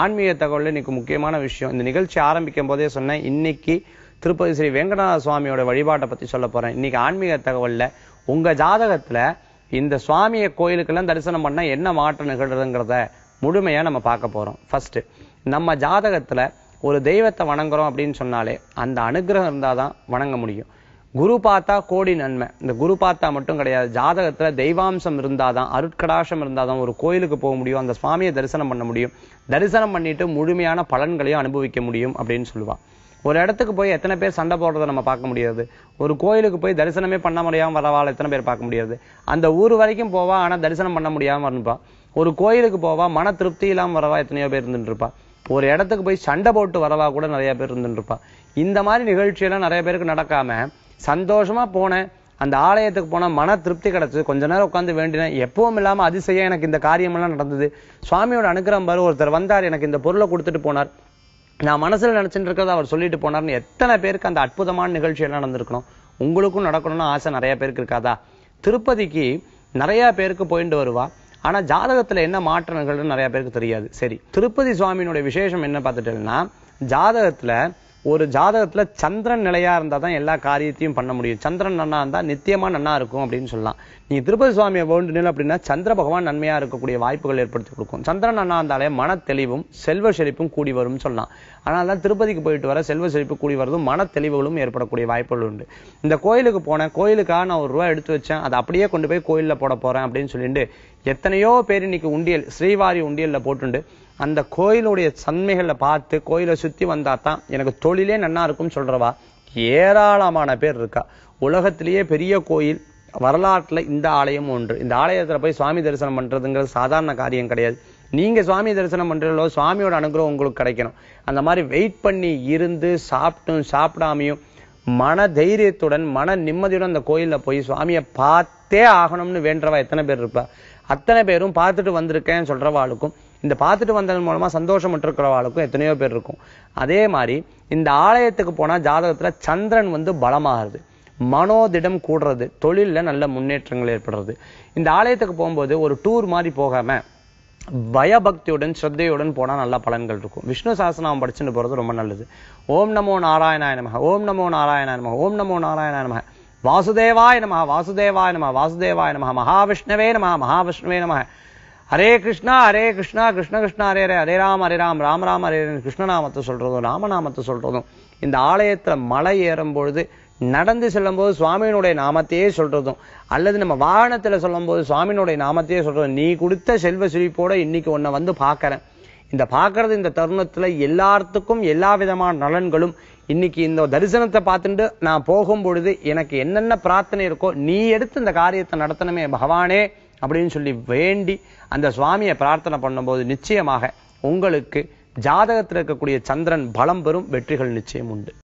ஆன்மீக தகவலில் இன்னைக்கு முக்கியமான விஷயம் இந்த நிகழ்ச்சி ஆரம்பிக்கும் போதே சொன்னேன் இன்னைக்கு திருப்பதி ஸ்ரீ வெங்கடநாத சுவாமியோட வழிபாட்டை பற்றி சொல்ல போகிறேன் இன்னைக்கு ஆன்மீக தகவலில் உங்கள் ஜாதகத்தில் இந்த சுவாமியை கோயிலுக்கெல்லாம் தரிசனம் பண்ணால் என்ன மாற்றம் நிகழ்கிறதுங்கிறத முழுமையாக நம்ம பார்க்க போகிறோம் ஃபர்ஸ்ட் நம்ம ஜாதகத்தில் ஒரு தெய்வத்தை வணங்குறோம் அப்படின்னு சொன்னாலே அந்த அனுகிரகம் இருந்தால் தான் வணங்க முடியும் குரு பார்த்தா கோடி நன்மை இந்த குரு பார்த்தா மட்டும் கிடையாது ஜாதகத்துல தெய்வாம்சம் இருந்தாதான் அருட்கடாசம் இருந்தாதான் ஒரு கோயிலுக்கு போக முடியும் அந்த சுவாமியை தரிசனம் பண்ண முடியும் தரிசனம் பண்ணிட்டு முழுமையான பலன்களையும் அனுபவிக்க முடியும் அப்படின்னு சொல்லுவாள் ஒரு இடத்துக்கு போய் எத்தனை பேர் சண்டை போடுறதை நம்ம பார்க்க முடியாது ஒரு கோயிலுக்கு போய் தரிசனமே பண்ண முடியாமல் வரவாள் எத்தனை பேர் பார்க்க முடியாது அந்த ஊர் வரைக்கும் போவா ஆனால் தரிசனம் பண்ண முடியாமல் வரணுப்பா ஒரு கோயிலுக்கு போவா மன திருப்தி இல்லாமல் வரவா எத்தனையோ பேர் இருந்துட்டு இருப்பா ஒரு இடத்துக்கு போய் சண்டை போட்டு வரவா கூட நிறைய பேர் இருந்துட்டு இருப்பா இந்த மாதிரி நிகழ்ச்சியெல்லாம் நிறைய பேருக்கு நடக்காம சந்தோஷமா போனேன் அந்த ஆலயத்துக்கு போன மன திருப்தி கிடைச்சது கொஞ்ச நேரம் உட்காந்து வேண்டினேன் எப்பவும் இல்லாமல் அதிசயம் எனக்கு இந்த காரியமெல்லாம் நடந்தது சுவாமியோட அனுகிரகம் பாரு ஒருத்தர் வந்தார் எனக்கு இந்த பொருளை கொடுத்துட்டு போனார் நான் மனசில் நினச்சிட்டு இருக்கிறத அவர் சொல்லிட்டு போனார்னு எத்தனை பேருக்கு அந்த அற்புதமான நிகழ்ச்சியெல்லாம் நடந்திருக்கணும் உங்களுக்கும் நடக்கணும்னு ஆசை நிறைய பேருக்கு இருக்காதா திருப்பதிக்கு நிறைய பேருக்கு போயிட்டு வருவா ஆனால் ஜாதகத்தில் என்ன மாற்றங்கள்னு நிறைய பேருக்கு தெரியாது சரி திருப்பதி சுவாமியினுடைய விசேஷம் என்ன பார்த்துட்டேன்னா ஜாதகத்தில் ஒரு ஜாதகத்தில் சந்திரன் நிலையாக இருந்தால் தான் எல்லா காரியத்தையும் பண்ண முடியும் சந்திரன் நன்னா இருந்தால் நித்தியமாக நன்னாக இருக்கும் அப்படின்னு சொல்லலாம் நீ திருப்பதி சுவாமியை வேண்டுனில் அப்படின்னா சந்திர பகவான் நன்மையாக இருக்கக்கூடிய வாய்ப்புகள் ஏற்படுத்தி கொடுக்கும் சந்திரன் நன்னா இருந்தாலே மன தெளிவும் செல்வ செழிப்பும் கூடி வரும்னு சொல்லலாம் ஆனால் தான் திருப்பதிக்கு போயிட்டு வர செல்வ செழிப்பு கூடி வரதும் மன தெளிவுகளும் ஏற்படக்கூடிய வாய்ப்புகள் உண்டு இந்த கோயிலுக்கு போனேன் கோயிலுக்காக நான் ஒரு ரூபா எடுத்து வச்சேன் அதை அப்படியே கொண்டு போய் கோயிலில் போட போகிறேன் அப்படின்னு சொல்லிட்டு எத்தனையோ பேர் இன்னைக்கு உண்டியல் ஸ்ரீவாரி உண்டியலில் போட்டுண்டு அந்த கோயிலுடைய சன்மைகளை பார்த்து கோயிலை சுற்றி வந்தா தான் எனக்கு தொழிலே நன்னா இருக்கும்னு சொல்றவா ஏராளமான பேர் இருக்கா உலகத்திலேயே பெரிய கோயில் வரலாற்றில் இந்த ஆலயம் ஒன்று இந்த ஆலயத்தில் போய் சுவாமி தரிசனம் பண்ணுறதுங்கிறது சாதாரண காரியம் கிடையாது நீங்கள் சுவாமி தரிசனம் பண்ணுறீங்களோ சுவாமியோட அனுகிரகம் உங்களுக்கு கிடைக்கணும் அந்த மாதிரி வெயிட் பண்ணி இருந்து சாப்பிட்டும் சாப்பிடாமையும் மன தைரியத்துடன் மன நிம்மதியுடன் அந்த கோயிலில் போய் சுவாமியை பார்த்தே ஆகணும்னு வேண்டவா எத்தனை பேர் இருப்பா அத்தனை பேரும் பார்த்துட்டு வந்திருக்கேன்னு சொல்கிறவாளுக்கும் இந்த பார்த்துட்டு வந்ததன் மூலமாக இருக்கிறவாளுக்கும் எத்தனையோ பேர் இருக்கும் அதே மாதிரி இந்த ஆலயத்துக்கு போனால் ஜாதகத்தில் சந்திரன் வந்து பலமாகிறது மனோதிடம் கூடுறது தொழிலில் நல்ல முன்னேற்றங்கள் ஏற்படுறது இந்த ஆலயத்துக்கு போகும்போது ஒரு டூர் மாதிரி போகாமல் பயபக்தியுடன் ஸ்ரத்தையுடன் போனால் நல்ல பலன்கள் இருக்கும் விஷ்ணு சாஸ்திரம் படிச்சுட்டு போகிறது ரொம்ப நல்லது ஓம் நமோ நாராயணாய ஓம் நமோ நாராயணாய ஓம் நமோ நாராயணாய வாசுதேவாய நம வாசுதேவாய நம வாசுதேவாய நம மகாவிஷ்ணவே நம மகாவிஷ்ணவே நம ஹரே கிருஷ்ணா ஹரே கிருஷ்ணா கிருஷ்ண கிருஷ்ணா ஹரே ஹரே ஹரே ராம் ஹரே ராம் ராம் ராம் ஹரே கிருஷ்ணநாமத்தை சொல்கிறதும் ராமநாமத்தை சொல்கிறதும் இந்த ஆலயத்தில் மலை ஏறும் பொழுது நடந்து செல்லும்போது சுவாமியினுடைய நாமத்தையே சொல்கிறதும் அல்லது நம்ம வாகனத்தில் சொல்லும்போது சுவாமியினுடைய நாமத்தையே சொல்கிறதும் நீ கொடுத்த செல்வ சிரிப்போடு இன்னைக்கு உன்னை வந்து பார்க்குறேன் இந்த பார்க்குறது இந்த தருணத்தில் எல்லாத்துக்கும் எல்லா விதமான நலன்களும் இன்னைக்கு இந்த தரிசனத்தை பார்த்துட்டு நான் போகும் பொழுது எனக்கு என்னென்ன பிரார்த்தனை இருக்கோ நீ எடுத்து இந்த காரியத்தை நடத்தணுமே பகவானே அப்படின்னு சொல்லி வேண்டி அந்த சுவாமியை பிரார்த்தனை பண்ணும்போது நிச்சயமாக உங்களுக்கு ஜாதகத்தில் இருக்கக்கூடிய சந்திரன் பலம் பெறும் வெற்றிகள் நிச்சயம் உண்டு